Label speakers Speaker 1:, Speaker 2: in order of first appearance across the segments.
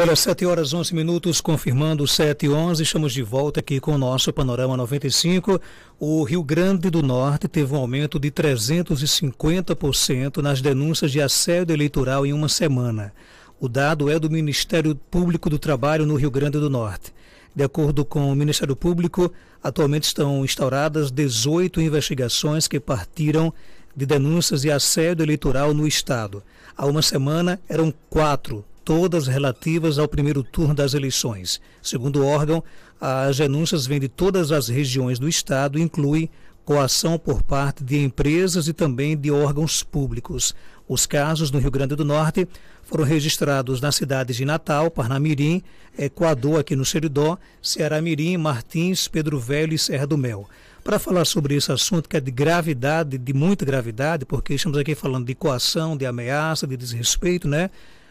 Speaker 1: Olha, 7 horas 11 minutos, confirmando 7 e 11, estamos de volta aqui com o nosso Panorama 95. O Rio Grande do Norte teve um aumento de 350% nas denúncias de assédio eleitoral em uma semana. O dado é do Ministério Público do Trabalho no Rio Grande do Norte. De acordo com o Ministério Público, atualmente estão instauradas 18 investigações que partiram de denúncias de assédio eleitoral no Estado. Há uma semana eram quatro todas relativas ao primeiro turno das eleições. Segundo o órgão, as denúncias vêm de todas as regiões do Estado, inclui coação por parte de empresas e também de órgãos públicos. Os casos no Rio Grande do Norte foram registrados nas cidades de Natal, Parnamirim, Equador, aqui no Seridó, Ceará Mirim, Martins, Pedro Velho e Serra do Mel. Para falar sobre esse assunto que é de gravidade, de muita gravidade, porque estamos aqui falando de coação, de ameaça, de desrespeito, né?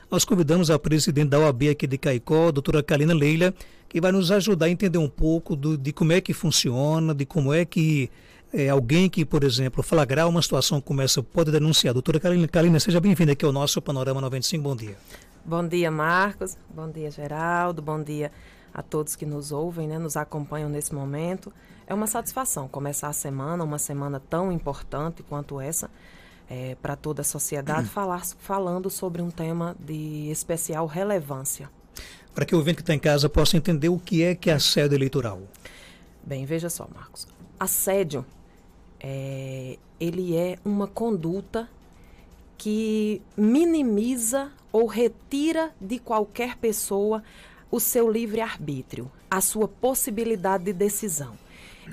Speaker 1: nós convidamos a presidente da OAB aqui de Caicó, a doutora Kalina Leila, que vai nos ajudar a entender um pouco do, de como é que funciona, de como é que é, alguém que, por exemplo, flagrar uma situação como essa pode denunciar. Doutora Kalina, Kalina seja bem-vinda aqui ao nosso Panorama 95. Bom dia.
Speaker 2: Bom dia, Marcos. Bom dia, Geraldo. Bom dia a todos que nos ouvem, né, nos acompanham nesse momento. É uma satisfação começar a semana, uma semana tão importante quanto essa, é, para toda a sociedade, falar, falando sobre um tema de especial relevância.
Speaker 1: Para que o ouvinte que está em casa possa entender o que é que é assédio eleitoral.
Speaker 2: Bem, veja só, Marcos. Assédio, é, ele é uma conduta que minimiza ou retira de qualquer pessoa o seu livre-arbítrio, a sua possibilidade de decisão.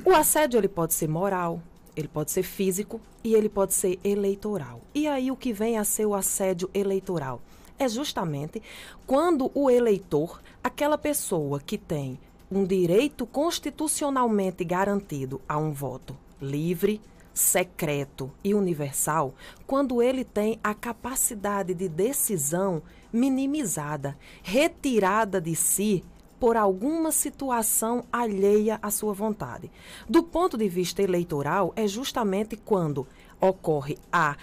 Speaker 2: O assédio ele pode ser moral, ele pode ser físico e ele pode ser eleitoral. E aí o que vem a ser o assédio eleitoral? É justamente quando o eleitor, aquela pessoa que tem um direito constitucionalmente garantido a um voto livre, secreto e universal, quando ele tem a capacidade de decisão minimizada, retirada de si por alguma situação alheia à sua vontade. Do ponto de vista eleitoral, é justamente quando ocorre a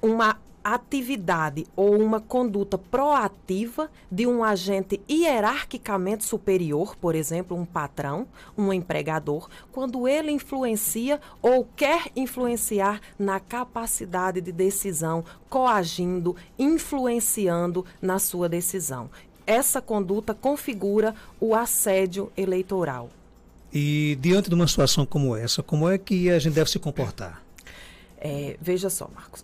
Speaker 2: uma atividade ou uma conduta proativa de um agente hierarquicamente superior, por exemplo, um patrão, um empregador, quando ele influencia ou quer influenciar na capacidade de decisão, coagindo, influenciando na sua decisão essa conduta configura o assédio eleitoral.
Speaker 1: E diante de uma situação como essa, como é que a gente deve se comportar?
Speaker 2: É, veja só, Marcos.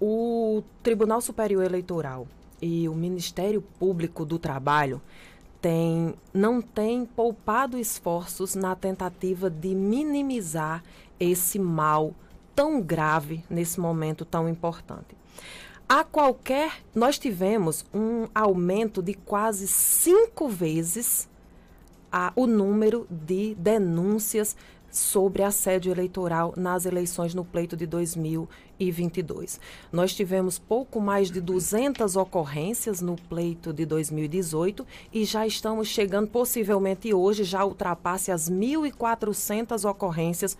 Speaker 2: O Tribunal Superior Eleitoral e o Ministério Público do Trabalho tem, não têm poupado esforços na tentativa de minimizar esse mal tão grave nesse momento tão importante. A qualquer, nós tivemos um aumento de quase cinco vezes a, o número de denúncias sobre assédio eleitoral nas eleições no pleito de 2022. Nós tivemos pouco mais de 200 ocorrências no pleito de 2018 e já estamos chegando, possivelmente hoje, já ultrapasse as 1.400 ocorrências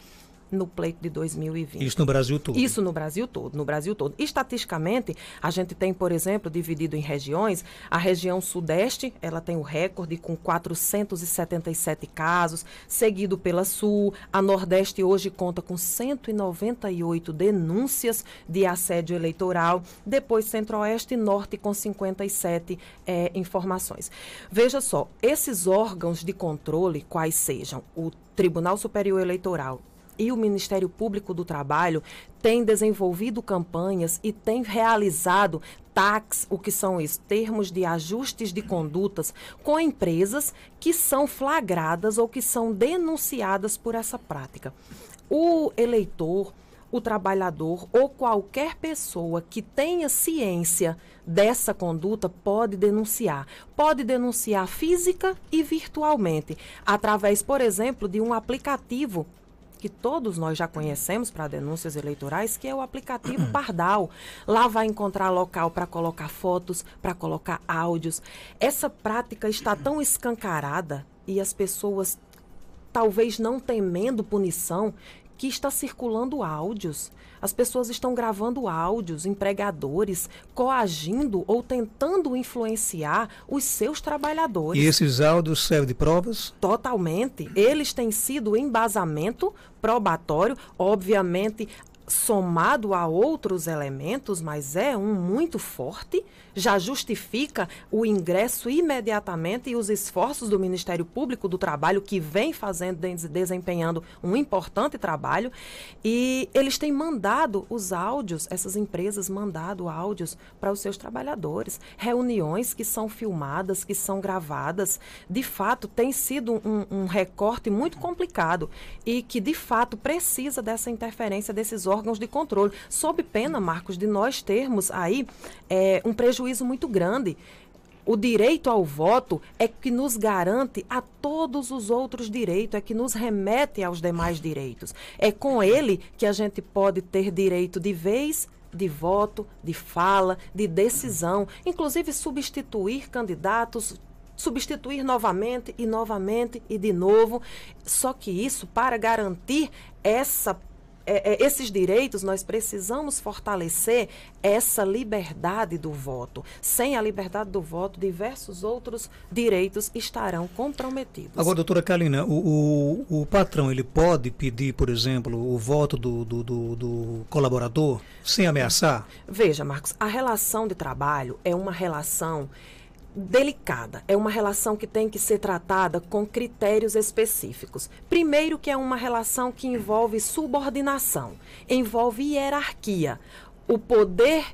Speaker 2: no pleito de 2020.
Speaker 1: Isso no Brasil todo? Isso
Speaker 2: no Brasil todo, no Brasil todo. Estatisticamente, a gente tem, por exemplo, dividido em regiões, a região sudeste, ela tem o recorde com 477 casos, seguido pela sul, a nordeste hoje conta com 198 denúncias de assédio eleitoral, depois centro-oeste e norte com 57 é, informações. Veja só, esses órgãos de controle, quais sejam o Tribunal Superior Eleitoral, e o Ministério Público do Trabalho têm desenvolvido campanhas e têm realizado TACs, o que são os termos de ajustes de condutas com empresas que são flagradas ou que são denunciadas por essa prática. O eleitor, o trabalhador ou qualquer pessoa que tenha ciência dessa conduta pode denunciar. Pode denunciar física e virtualmente, através, por exemplo, de um aplicativo que todos nós já conhecemos para denúncias eleitorais, que é o aplicativo Pardal. Lá vai encontrar local para colocar fotos, para colocar áudios. Essa prática está tão escancarada e as pessoas talvez não temendo punição, que está circulando áudios. As pessoas estão gravando áudios, empregadores coagindo ou tentando influenciar os seus trabalhadores. E esses
Speaker 1: áudios servem de provas?
Speaker 2: Totalmente. Eles têm sido embasamento probatório, obviamente somado a outros elementos, mas é um muito forte já justifica o ingresso imediatamente e os esforços do Ministério Público do Trabalho, que vem fazendo, desempenhando um importante trabalho, e eles têm mandado os áudios, essas empresas mandado áudios para os seus trabalhadores, reuniões que são filmadas, que são gravadas. De fato, tem sido um, um recorte muito complicado e que, de fato, precisa dessa interferência desses órgãos de controle, sob pena, Marcos, de nós termos aí é, um prejuízo prejuízo muito grande. O direito ao voto é que nos garante a todos os outros direitos, é que nos remete aos demais direitos. É com ele que a gente pode ter direito de vez de voto, de fala, de decisão, inclusive substituir candidatos, substituir novamente e novamente e de novo. Só que isso para garantir essa é, é, esses direitos nós precisamos fortalecer essa liberdade do voto. Sem a liberdade do voto, diversos outros direitos estarão comprometidos.
Speaker 1: Agora, doutora Kalina, o, o, o patrão ele pode pedir, por exemplo, o voto do, do, do, do colaborador sem ameaçar? Veja, Marcos,
Speaker 2: a relação de trabalho é uma relação delicada, é uma relação que tem que ser tratada com critérios específicos. Primeiro, que é uma relação que envolve subordinação, envolve hierarquia. O poder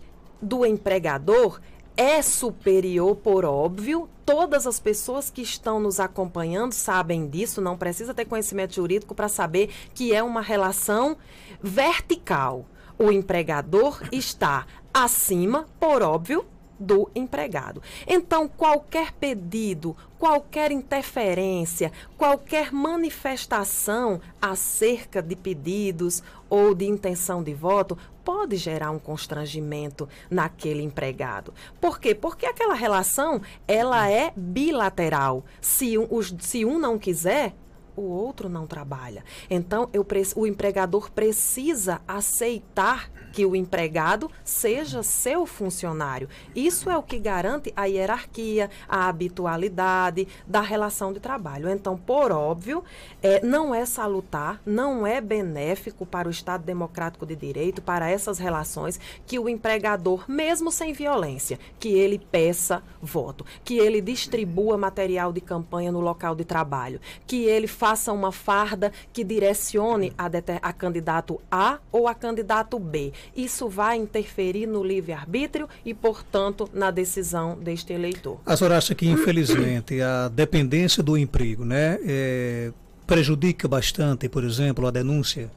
Speaker 2: do empregador é superior, por óbvio. Todas as pessoas que estão nos acompanhando sabem disso, não precisa ter conhecimento jurídico para saber que é uma relação vertical. O empregador está acima, por óbvio, do empregado. Então, qualquer pedido, qualquer interferência, qualquer manifestação acerca de pedidos ou de intenção de voto pode gerar um constrangimento naquele empregado. Por quê? Porque aquela relação, ela é bilateral. Se um, os, se um não quiser, o outro não trabalha. Então, eu, o empregador precisa aceitar que o empregado seja seu funcionário. Isso é o que garante a hierarquia, a habitualidade da relação de trabalho. Então, por óbvio, é, não é salutar, não é benéfico para o Estado Democrático de Direito, para essas relações, que o empregador, mesmo sem violência, que ele peça voto, que ele distribua material de campanha no local de trabalho, que ele faça uma farda que direcione a, a candidato A ou a candidato B isso vai interferir no livre-arbítrio e, portanto, na decisão deste eleitor.
Speaker 1: A senhora acha que, infelizmente, a dependência do emprego né, é, prejudica bastante, por exemplo, a denúncia?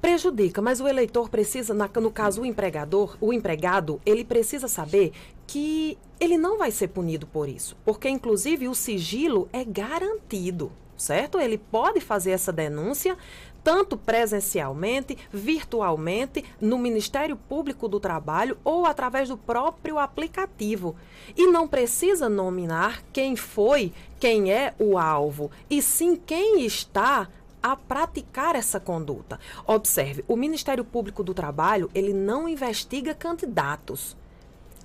Speaker 2: prejudica, mas o eleitor precisa, no caso o empregador, o empregado, ele precisa saber que ele não vai ser punido por isso, porque inclusive o sigilo é garantido, certo? Ele pode fazer essa denúncia tanto presencialmente, virtualmente, no Ministério Público do Trabalho ou através do próprio aplicativo. E não precisa nominar quem foi, quem é o alvo, e sim quem está a praticar essa conduta. Observe, o Ministério Público do Trabalho, ele não investiga candidatos,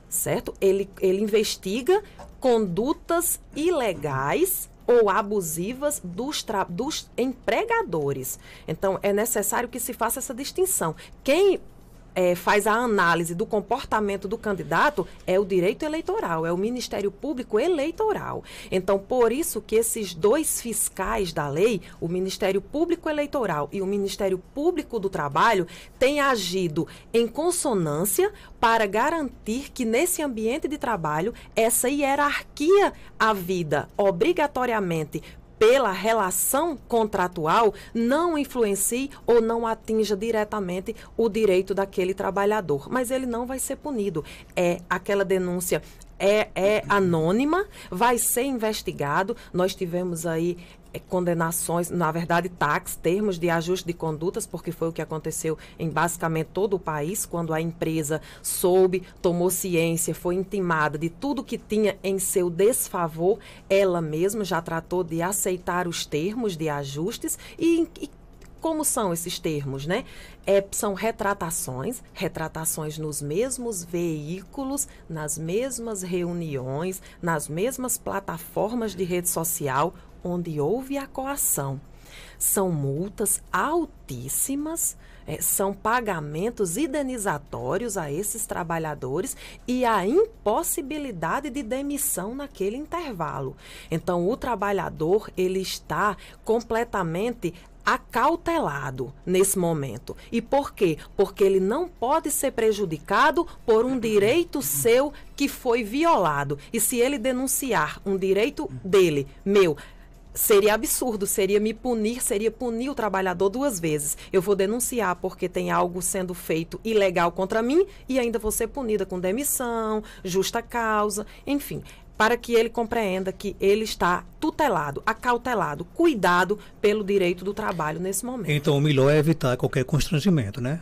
Speaker 2: certo? Ele, ele investiga condutas ilegais ou abusivas dos, dos empregadores. Então, é necessário que se faça essa distinção. Quem é, faz a análise do comportamento do candidato é o direito eleitoral, é o Ministério Público Eleitoral. Então, por isso que esses dois fiscais da lei, o Ministério Público Eleitoral e o Ministério Público do Trabalho, têm agido em consonância para garantir que nesse ambiente de trabalho essa hierarquia à vida obrigatoriamente pela relação contratual não influencie ou não atinja diretamente o direito daquele trabalhador. Mas ele não vai ser punido. É aquela denúncia é, é, anônima, vai ser investigado. Nós tivemos aí é, condenações, na verdade, tax, termos de ajuste de condutas, porque foi o que aconteceu em basicamente todo o país, quando a empresa soube, tomou ciência, foi intimada de tudo que tinha em seu desfavor, ela mesma já tratou de aceitar os termos de ajustes e, e como são esses termos, né? É, são retratações, retratações nos mesmos veículos, nas mesmas reuniões, nas mesmas plataformas de rede social, onde houve a coação. São multas altíssimas, é, são pagamentos indenizatórios a esses trabalhadores e a impossibilidade de demissão naquele intervalo. Então, o trabalhador ele está completamente acautelado nesse momento. E por quê? Porque ele não pode ser prejudicado por um direito seu que foi violado. E se ele denunciar um direito dele, meu, seria absurdo, seria me punir, seria punir o trabalhador duas vezes. Eu vou denunciar porque tem algo sendo feito ilegal contra mim e ainda vou ser punida com demissão, justa causa, enfim. Para que ele compreenda que ele está tutelado, acautelado, cuidado pelo direito do trabalho nesse momento.
Speaker 1: Então, o melhor é evitar qualquer constrangimento, né?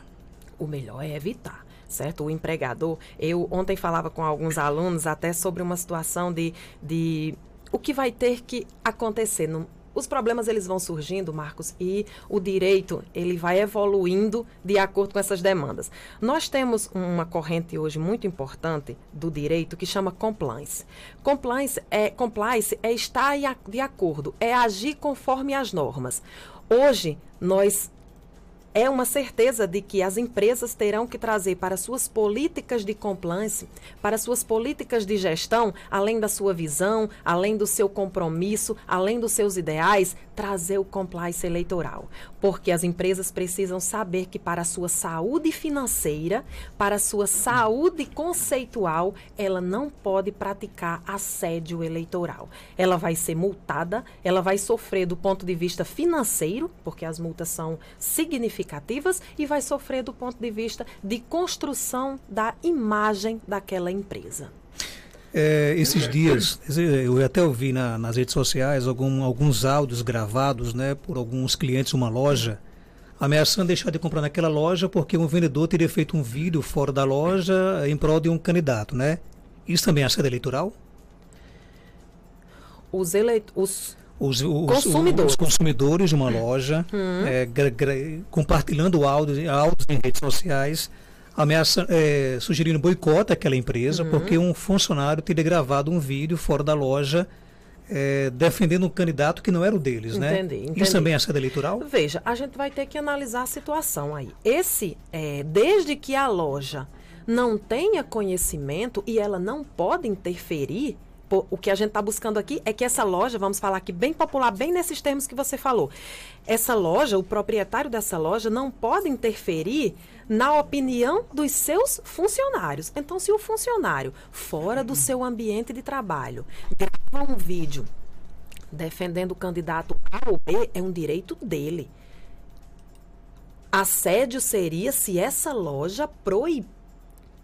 Speaker 2: O melhor é evitar certo? O empregador. Eu ontem falava com alguns alunos até sobre uma situação de, de o que vai ter que acontecer? os problemas eles vão surgindo, Marcos, e o direito ele vai evoluindo de acordo com essas demandas. Nós temos uma corrente hoje muito importante do direito que chama compliance. Compliance é compliance é estar de acordo, é agir conforme as normas. Hoje nós é uma certeza de que as empresas terão que trazer para suas políticas de compliance, para suas políticas de gestão, além da sua visão, além do seu compromisso, além dos seus ideais, trazer o compliance eleitoral. Porque as empresas precisam saber que para a sua saúde financeira, para a sua saúde conceitual, ela não pode praticar assédio eleitoral. Ela vai ser multada, ela vai sofrer do ponto de vista financeiro, porque as multas são significativas significativas e vai sofrer do ponto de vista de construção da imagem daquela empresa.
Speaker 1: É, esses dias, eu até ouvi na, nas redes sociais algum, alguns áudios gravados né, por alguns clientes de uma loja ameaçando deixar de comprar naquela loja porque um vendedor teria feito um vídeo fora da loja em prol de um candidato, né? Isso também é sede eleitoral?
Speaker 2: Os, eleit os
Speaker 1: os, os, os consumidores de uma loja hum. é, compartilhando áudios, áudios em redes sociais, ameaça, é, sugerindo boicote àquela empresa, hum. porque um funcionário teria gravado um vídeo fora da loja. É, defendendo um candidato que não era o deles, entendi, né? Entendi. Isso também é sede eleitoral?
Speaker 2: Veja, a gente vai ter que analisar a situação aí. Esse, é, desde que a loja não tenha conhecimento e ela não pode interferir, o que a gente está buscando aqui é que essa loja, vamos falar aqui bem popular, bem nesses termos que você falou, essa loja, o proprietário dessa loja não pode interferir na opinião dos seus funcionários. Então, se o funcionário, fora do seu ambiente de trabalho, grava um vídeo defendendo o candidato A ou B, é um direito dele. Assédio seria se essa loja proibir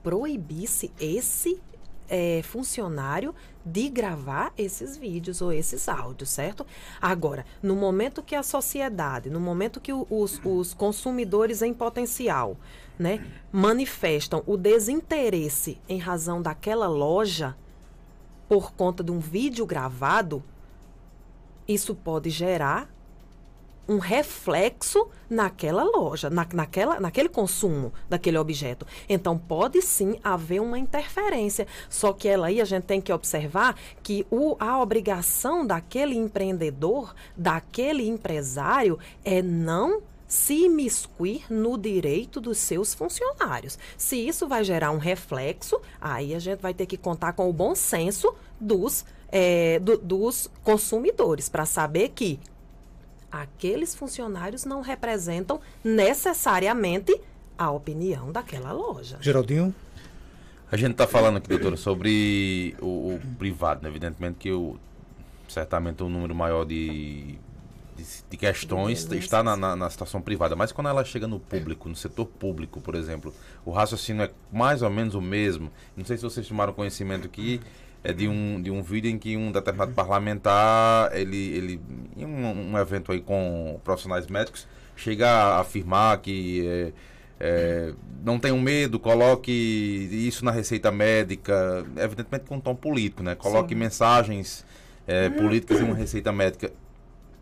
Speaker 2: proibisse esse é, funcionário de gravar esses vídeos ou esses áudios, certo? Agora, no momento que a sociedade, no momento que os, os consumidores em potencial, né, manifestam o desinteresse em razão daquela loja por conta de um vídeo gravado, isso pode gerar um reflexo naquela loja, na, naquela, naquele consumo daquele objeto. Então, pode sim haver uma interferência. Só que ela aí a gente tem que observar que o, a obrigação daquele empreendedor, daquele empresário, é não se imiscuir no direito dos seus funcionários. Se isso vai gerar um reflexo, aí a gente vai ter que contar com o bom senso dos, é, do, dos consumidores para saber que aqueles funcionários não representam necessariamente a opinião daquela loja.
Speaker 1: Geraldinho?
Speaker 3: A gente está falando aqui, doutora, sobre o, o privado, né? evidentemente que o, certamente um número maior de, de, de questões está na, na, na, situação privada, mas quando ela chega no público, no setor público, por exemplo, o raciocínio é mais ou menos o mesmo. Não sei se vocês tomaram conhecimento que é de um, de um vídeo em que um determinado parlamentar, ele, ele em um, um evento aí com profissionais médicos, chega a afirmar que é, é, não tenham medo, coloque isso na receita médica, evidentemente com um tom político, né? Coloque Sim. mensagens é, uhum. políticas em uma receita médica.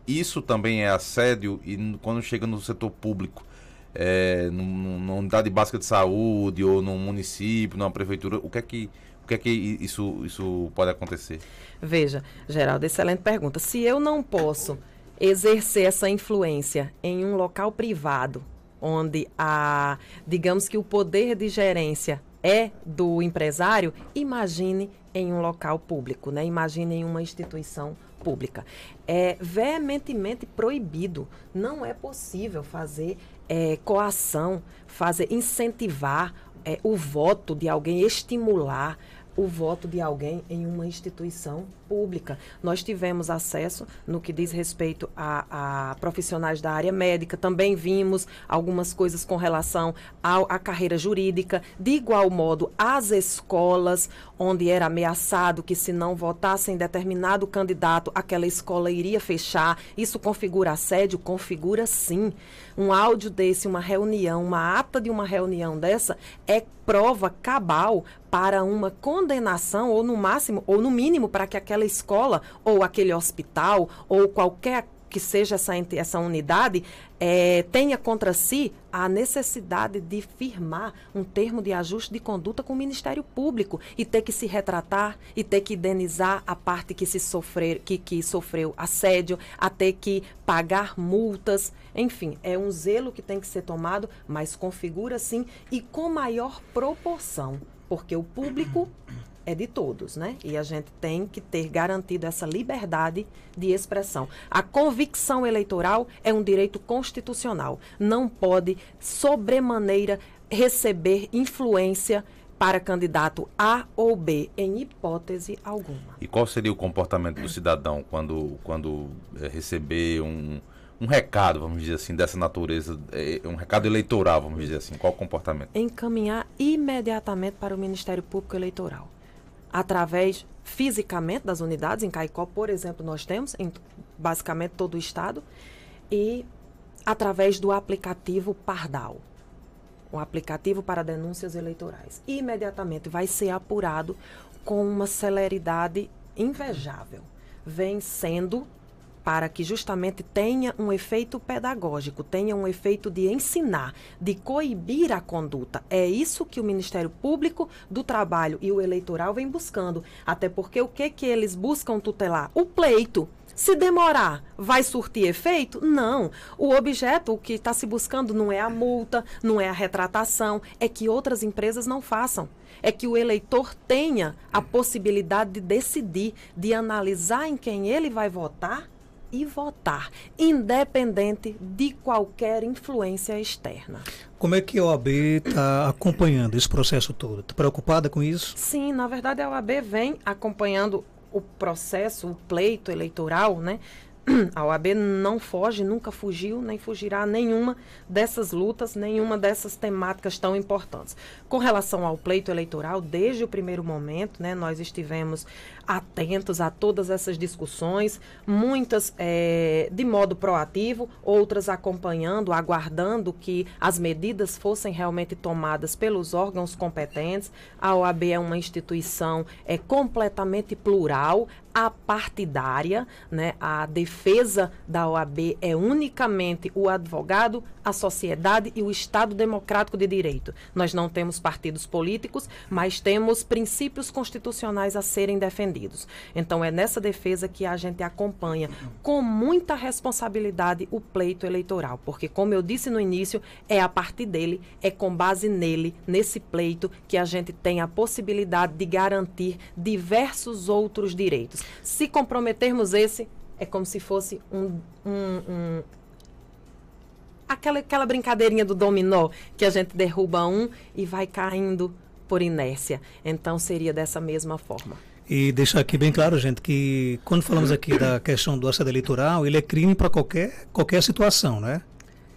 Speaker 3: Isso também é assédio e quando chega no setor público, é, numa unidade básica de saúde ou num município, numa prefeitura, o que é que o que é que isso, isso pode acontecer?
Speaker 2: Veja, Geraldo, excelente pergunta. Se eu não posso exercer essa influência em um local privado, onde a, digamos que o poder de gerência é do empresário, imagine em um local público, né? Imagine em uma instituição pública. É veementemente proibido. Não é possível fazer é, coação, fazer incentivar é, o voto de alguém, estimular o voto de alguém em uma instituição pública. Nós tivemos acesso no que diz respeito a, a profissionais da área médica, também vimos algumas coisas com relação à carreira jurídica, de igual modo às escolas, onde era ameaçado que se não votassem determinado candidato, aquela escola iria fechar. Isso configura assédio? Configura sim. Um áudio desse, uma reunião, uma ata de uma reunião dessa é prova cabal para uma condenação ou no máximo ou no mínimo para que aquela aquela escola ou aquele hospital ou qualquer que seja essa, essa unidade, é, tenha contra si a necessidade de firmar um termo de ajuste de conduta com o Ministério Público e ter que se retratar e ter que indenizar a parte que se sofrer, que, que sofreu assédio, a ter que pagar multas, enfim, é um zelo que tem que ser tomado, mas configura sim e com maior proporção, porque o público é de todos, né? E a gente tem que ter garantido essa liberdade de expressão. A convicção eleitoral é um direito constitucional. Não pode, sobremaneira, receber influência para candidato A ou B, em hipótese alguma.
Speaker 3: E qual seria o comportamento do cidadão quando, quando eh, receber um, um recado, vamos dizer assim, dessa natureza, eh, um recado eleitoral, vamos dizer assim, qual o comportamento?
Speaker 2: Encaminhar imediatamente para o Ministério Público Eleitoral através fisicamente das unidades. Em Caicó, por exemplo, nós temos em basicamente todo o estado e através do aplicativo Pardal, um aplicativo para denúncias eleitorais. imediatamente vai ser apurado com uma celeridade invejável. Vem sendo para que justamente tenha um efeito pedagógico, tenha um efeito de ensinar, de coibir a conduta. É isso que o Ministério Público do Trabalho e o eleitoral vem buscando. Até porque o que, que eles buscam tutelar? O pleito. Se demorar, vai surtir efeito? Não. O objeto, o que está se buscando, não é a multa, não é a retratação, é que outras empresas não façam. É que o eleitor tenha a possibilidade de decidir, de analisar em quem ele vai votar e votar, independente de qualquer influência externa.
Speaker 1: Como é que a OAB está acompanhando esse processo todo? Está preocupada com isso?
Speaker 2: Sim, na verdade a OAB vem acompanhando o processo, o pleito eleitoral, né? A OAB não foge, nunca fugiu, nem fugirá nenhuma dessas lutas, nenhuma dessas temáticas tão importantes. Com relação ao pleito eleitoral, desde o primeiro momento, né, nós estivemos atentos a todas essas discussões, muitas é, de modo proativo, outras acompanhando, aguardando que as medidas fossem realmente tomadas pelos órgãos competentes. A OAB é uma instituição é, completamente plural, apartidária, né? A defesa da OAB é unicamente o advogado, a sociedade e o Estado democrático de direito. Nós não temos partidos políticos, mas temos princípios constitucionais a serem defendidos. Então é nessa defesa que a gente acompanha com muita responsabilidade o pleito eleitoral, porque como eu disse no início, é a partir dele, é com base nele, nesse pleito que a gente tem a possibilidade de garantir diversos outros direitos. Se comprometermos esse, é como se fosse um, um, um aquela, aquela brincadeirinha do dominó que a gente derruba um e vai caindo por inércia. Então seria dessa mesma forma.
Speaker 1: E deixar aqui bem claro, gente, que quando falamos aqui da questão do assédio eleitoral, ele é crime para qualquer, qualquer situação, né?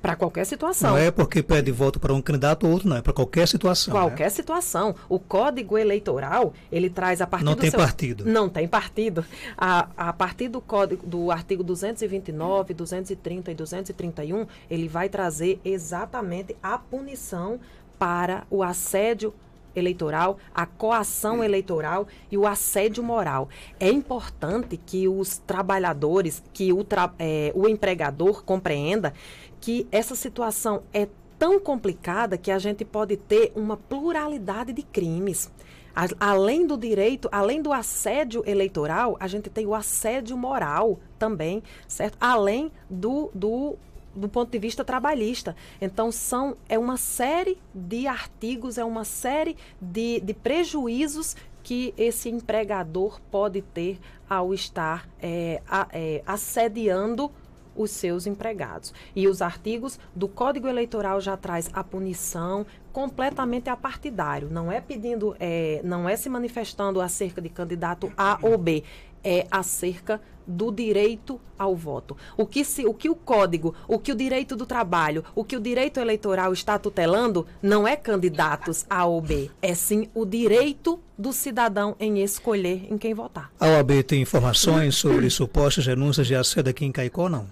Speaker 2: Para qualquer situação. Não é
Speaker 1: porque pede voto para um candidato ou outro, não. É para qualquer situação. Né? Qualquer né?
Speaker 2: situação. O Código Eleitoral, ele traz a partir não do. Não tem seu... partido. Não tem partido. A, a partir do código do artigo 229, 230 e 231, ele vai trazer exatamente a punição para o assédio eleitoral, a coação eleitoral e o assédio moral. É importante que os trabalhadores, que o, tra é, o empregador compreenda que essa situação é tão complicada que a gente pode ter uma pluralidade de crimes. A, além do direito, além do assédio eleitoral, a gente tem o assédio moral também, certo? Além do, do do ponto de vista trabalhista. Então, são, é uma série de artigos, é uma série de, de prejuízos que esse empregador pode ter ao estar é, a, é, assediando os seus empregados. E os artigos do Código Eleitoral já traz a punição completamente apartidário, não é pedindo, é, não é se manifestando acerca de candidato A ou B, é acerca do direito ao voto. O que, se, o que o código, o que o direito do trabalho, o que o direito eleitoral está tutelando não é candidatos A ou B, é sim o direito do cidadão em escolher em quem votar.
Speaker 1: A OAB tem informações sobre supostas denúncias de assédio aqui em Caicó, não?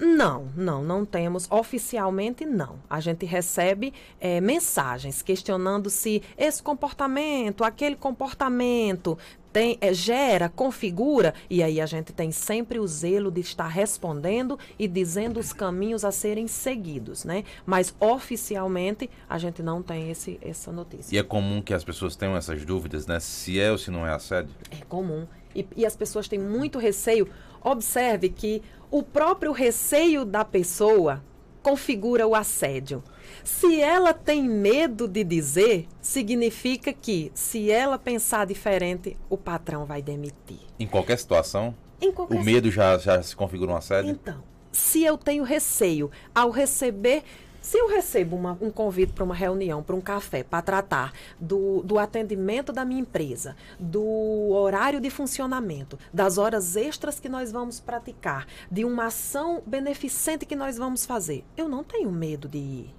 Speaker 2: Não, não, não temos. Oficialmente, não. A gente recebe é, mensagens questionando se esse comportamento, aquele comportamento, tem, é, gera, configura, e aí a gente tem sempre o zelo de estar respondendo e dizendo os caminhos a serem seguidos, né? Mas oficialmente a gente não tem esse, essa notícia. E
Speaker 3: é comum que as pessoas tenham essas dúvidas, né? Se é ou se não é assédio?
Speaker 2: É comum. E, e as pessoas têm muito receio. Observe que o próprio receio da pessoa configura o assédio. Se ela tem medo de dizer, significa que se ela pensar diferente, o patrão vai demitir.
Speaker 3: Em qualquer situação? Em qualquer o medo já, já se configura uma série? Então,
Speaker 2: se eu tenho receio ao receber. Se eu recebo uma, um convite para uma reunião, para um café, para tratar do, do atendimento da minha empresa, do horário de funcionamento, das horas extras que nós vamos praticar, de uma ação beneficente que nós vamos fazer, eu não tenho medo de ir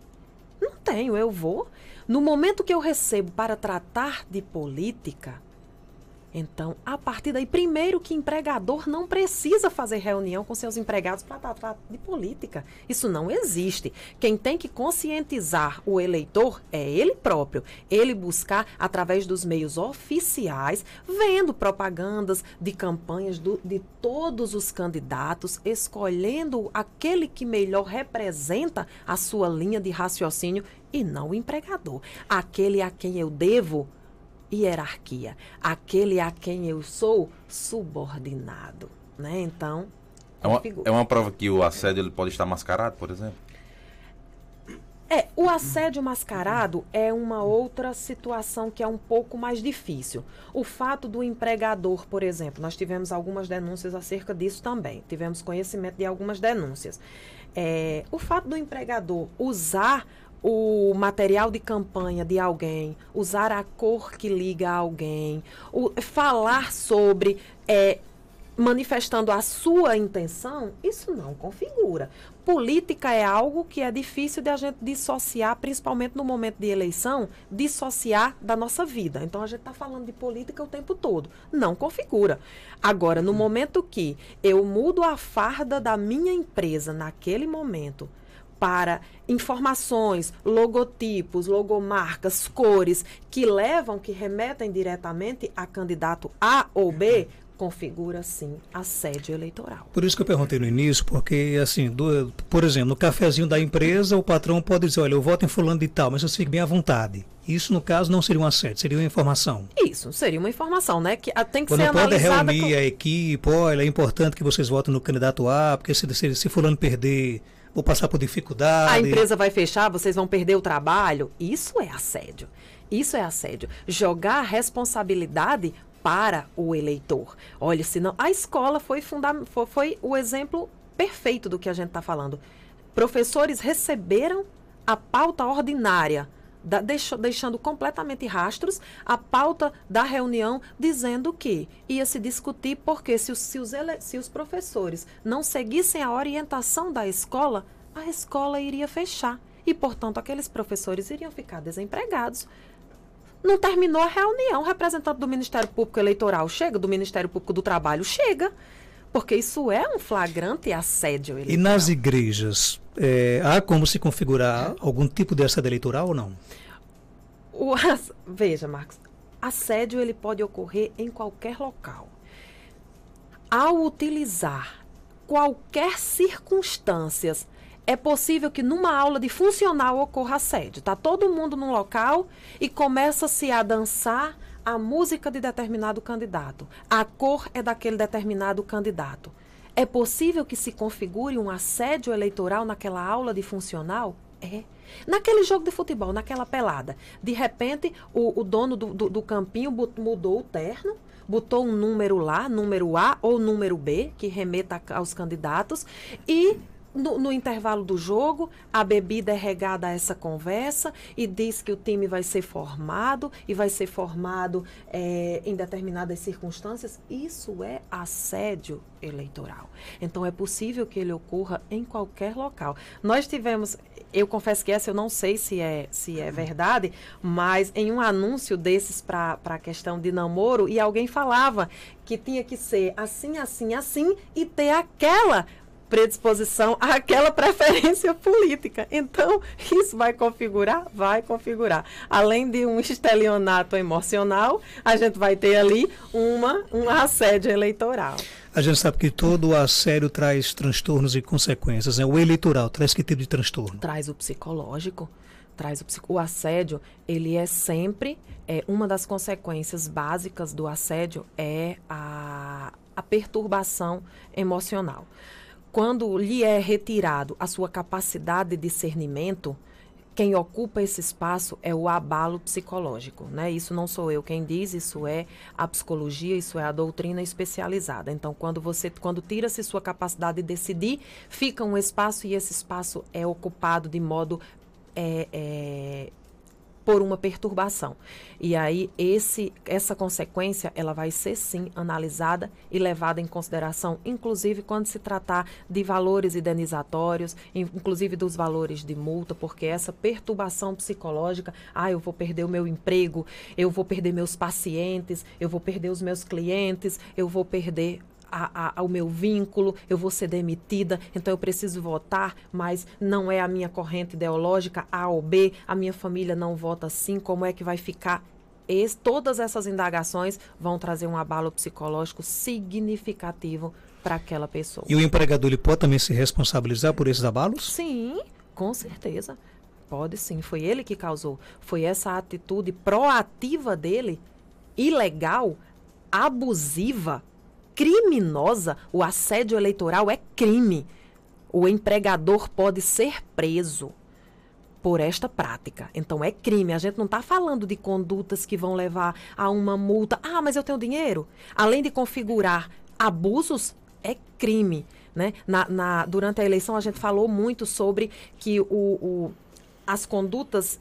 Speaker 2: não tenho, eu vou. No momento que eu recebo para tratar de política, então, a partir daí, primeiro que empregador não precisa fazer reunião com seus empregados para tratar de política. Isso não existe. Quem tem que conscientizar o eleitor é ele próprio. Ele buscar através dos meios oficiais, vendo propagandas de campanhas do, de todos os candidatos, escolhendo aquele que melhor representa a sua linha de raciocínio e não o empregador. Aquele a quem eu devo hierarquia, aquele a quem eu sou subordinado, né? Então,
Speaker 3: é uma, é uma prova que o assédio ele pode estar mascarado, por exemplo?
Speaker 2: É, o assédio mascarado é uma outra situação que é um pouco mais difícil. O fato do empregador, por exemplo, nós tivemos algumas denúncias acerca disso também. Tivemos conhecimento de algumas denúncias. É, o fato do empregador usar o material de campanha de alguém, usar a cor que liga a alguém, o, falar sobre é, manifestando a sua intenção, isso não configura. Política é algo que é difícil de a gente dissociar, principalmente no momento de eleição, dissociar da nossa vida. Então a gente está falando de política o tempo todo. Não configura. Agora, no momento que eu mudo a farda da minha empresa naquele momento para informações, logotipos, logomarcas, cores que levam, que remetem diretamente a candidato A ou B, configura sim assédio eleitoral.
Speaker 1: Por isso que eu perguntei no início, porque assim, do, por exemplo, no cafezinho da empresa, o patrão pode dizer, olha, eu voto em fulano de tal, mas eu fique bem à vontade. Isso, no caso, não seria um assédio, seria uma informação.
Speaker 2: Isso, seria uma informação, né? Que tem que Quando ser pode analisada. reunir
Speaker 1: com... a equipe, olha, é importante que vocês votem no candidato A, porque se, se, se fulano perder, vou passar por dificuldade. A empresa
Speaker 2: vai fechar, vocês vão perder o trabalho. Isso é assédio. Isso é assédio. Jogar a responsabilidade para o eleitor. Olha, senão a escola foi, funda foi o exemplo perfeito do que a gente está falando. Professores receberam a pauta ordinária da, deixo, deixando completamente rastros a pauta da reunião, dizendo que ia se discutir porque se os, se os, ele, se os professores não seguissem a orientação da escola, a escola iria fechar e, portanto, aqueles professores iriam ficar desempregados. Não terminou a reunião, o representante do Ministério Público Eleitoral chega, do Ministério Público do Trabalho chega, porque isso é um flagrante assédio eleitoral. E
Speaker 1: nas igrejas, é, há como se configurar algum tipo de assédio eleitoral ou não?
Speaker 2: O, veja, Marcos, assédio ele pode ocorrer em qualquer local. Ao utilizar qualquer circunstâncias, é possível que numa aula de funcional ocorra assédio. Tá todo mundo num local e começa-se a dançar a música de determinado candidato, a cor é daquele determinado candidato. É possível que se configure um assédio eleitoral naquela aula de funcional? É. Naquele jogo de futebol, naquela pelada, de repente o, o dono do, do, do campinho mudou o terno, botou um número lá, número A ou número B, que remeta aos candidatos, e no, no, intervalo do jogo, a bebida é regada a essa conversa e diz que o time vai ser formado e vai ser formado é, em determinadas circunstâncias. Isso é assédio eleitoral. Então é possível que ele ocorra em qualquer local. Nós tivemos, eu confesso que essa eu não sei se é, se é verdade, mas em um anúncio desses para a questão de namoro, e alguém falava que tinha que ser assim, assim, assim e ter aquela predisposição àquela preferência política. Então, isso vai configurar? Vai configurar. Além de um estelionato emocional, a gente vai ter ali uma, um assédio eleitoral.
Speaker 1: A gente sabe que todo assédio traz transtornos e consequências. Né? O eleitoral traz que tipo de transtorno?
Speaker 2: Traz o psicológico traz o, o assédio, ele é sempre é, uma das consequências básicas do assédio é a, a perturbação emocional quando lhe é retirado a sua capacidade de discernimento, quem ocupa esse espaço é o abalo psicológico, né? Isso não sou eu quem diz, isso é a psicologia, isso é a doutrina especializada. Então, quando você, quando tira-se sua capacidade de decidir, fica um espaço e esse espaço é ocupado de modo é, é, por uma perturbação. E aí esse essa consequência ela vai ser sim analisada e levada em consideração, inclusive quando se tratar de valores indenizatórios, inclusive dos valores de multa, porque essa perturbação psicológica, ah, eu vou perder o meu emprego, eu vou perder meus pacientes, eu vou perder os meus clientes, eu vou perder a, a, ao meu vínculo, eu vou ser demitida, então eu preciso votar, mas não é a minha corrente ideológica A ou B, a minha família não vota assim, como é que vai ficar? Esse, todas essas indagações vão trazer um abalo psicológico significativo para aquela pessoa. E o
Speaker 1: empregador ele pode também se responsabilizar por esses abalos?
Speaker 2: Sim, com certeza. Pode sim, foi ele que causou. Foi essa atitude proativa dele, ilegal, abusiva, criminosa, o assédio eleitoral é crime. O empregador pode ser preso por esta prática. Então é crime. A gente não está falando de condutas que vão levar a uma multa. Ah, mas eu tenho dinheiro. Além de configurar abusos, é crime. Né? Na, na durante a eleição a gente falou muito sobre que o, o as condutas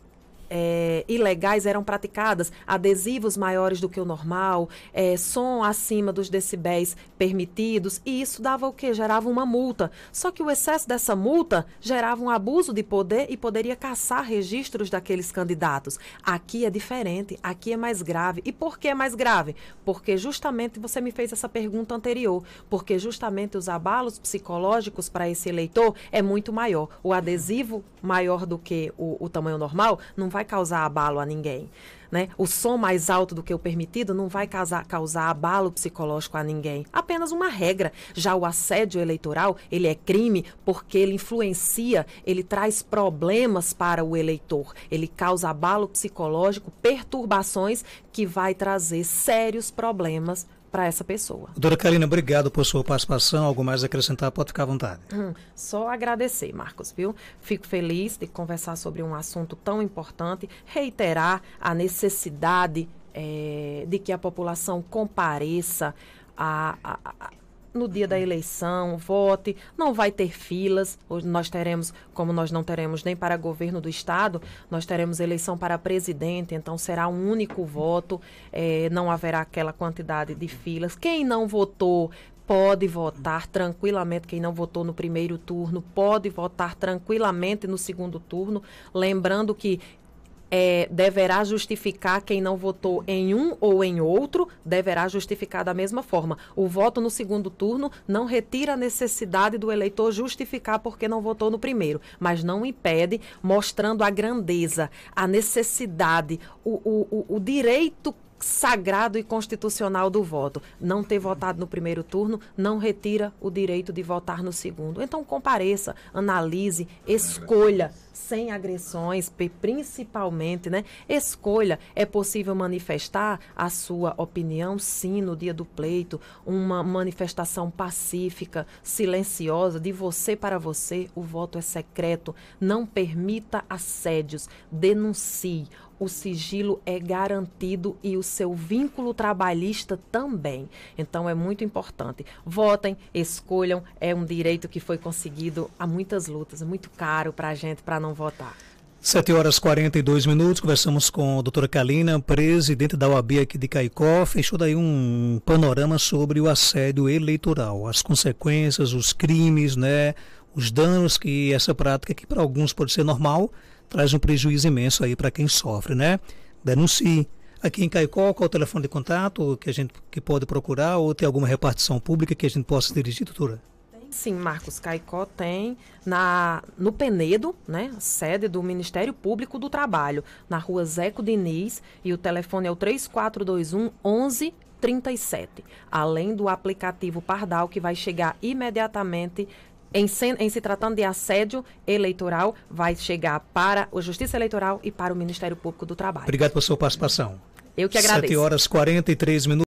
Speaker 2: é, ilegais eram praticadas, adesivos maiores do que o normal, é, som acima dos decibéis permitidos, e isso dava o que? Gerava uma multa. Só que o excesso dessa multa gerava um abuso de poder e poderia caçar registros daqueles candidatos. Aqui é diferente, aqui é mais grave. E por que é mais grave? Porque justamente você me fez essa pergunta anterior, porque justamente os abalos psicológicos para esse eleitor é muito maior. O adesivo maior do que o, o tamanho normal não vai vai causar abalo a ninguém. Né? O som mais alto do que o permitido não vai causar, causar abalo psicológico a ninguém. Apenas uma regra. Já o assédio eleitoral, ele é crime porque ele influencia, ele traz problemas para o eleitor. Ele causa abalo psicológico, perturbações que vai trazer sérios problemas para essa pessoa.
Speaker 1: Dora Karina, obrigado por sua participação. Algo mais a acrescentar? Pode ficar à vontade.
Speaker 2: Hum, só agradecer, Marcos, viu? Fico feliz de conversar sobre um assunto tão importante, reiterar a necessidade é, de que a população compareça a, a, a no dia da eleição, vote, não vai ter filas. Nós teremos, como nós não teremos nem para governo do Estado, nós teremos eleição para presidente, então será um único voto, é, não haverá aquela quantidade de filas. Quem não votou pode votar tranquilamente. Quem não votou no primeiro turno pode votar tranquilamente no segundo turno. Lembrando que é, deverá justificar quem não votou em um ou em outro, deverá justificar da mesma forma. O voto no segundo turno não retira a necessidade do eleitor justificar porque não votou no primeiro, mas não impede, mostrando a grandeza, a necessidade, o, o, o, o direito sagrado e constitucional do voto. Não ter votado no primeiro turno não retira o direito de votar no segundo. Então compareça, analise, escolha sem agressões, principalmente, né? Escolha, é possível manifestar a sua opinião sim no dia do pleito, uma manifestação pacífica, silenciosa, de você para você, o voto é secreto, não permita assédios, denuncie, o sigilo é garantido e o seu vínculo trabalhista também. Então é muito importante. Votem, escolham, é um direito que foi conseguido há muitas lutas, é muito caro para a gente para não votar.
Speaker 1: 7 horas e 42 minutos, conversamos com a doutora Kalina, presidente da OAB aqui de Caicó, fechou daí um panorama sobre o assédio eleitoral, as consequências, os crimes, né, os danos que essa prática, que para alguns pode ser normal, traz um prejuízo imenso aí para quem sofre, né? Denuncie. Aqui em Caicó, qual é o telefone de contato que a gente que pode procurar ou tem alguma repartição pública que a gente possa dirigir, doutora?
Speaker 2: Sim, Marcos Caicó tem na no Penedo, né, sede do Ministério Público do Trabalho, na Rua Zeco Diniz, e o telefone é o 3421 1137, além do aplicativo Pardal que vai chegar imediatamente em se, em se, tratando de assédio eleitoral, vai chegar para a Justiça Eleitoral e para o Ministério Público do Trabalho.
Speaker 1: Obrigado pela sua participação.
Speaker 2: Eu que agradeço. 7 horas
Speaker 1: 43 minutos.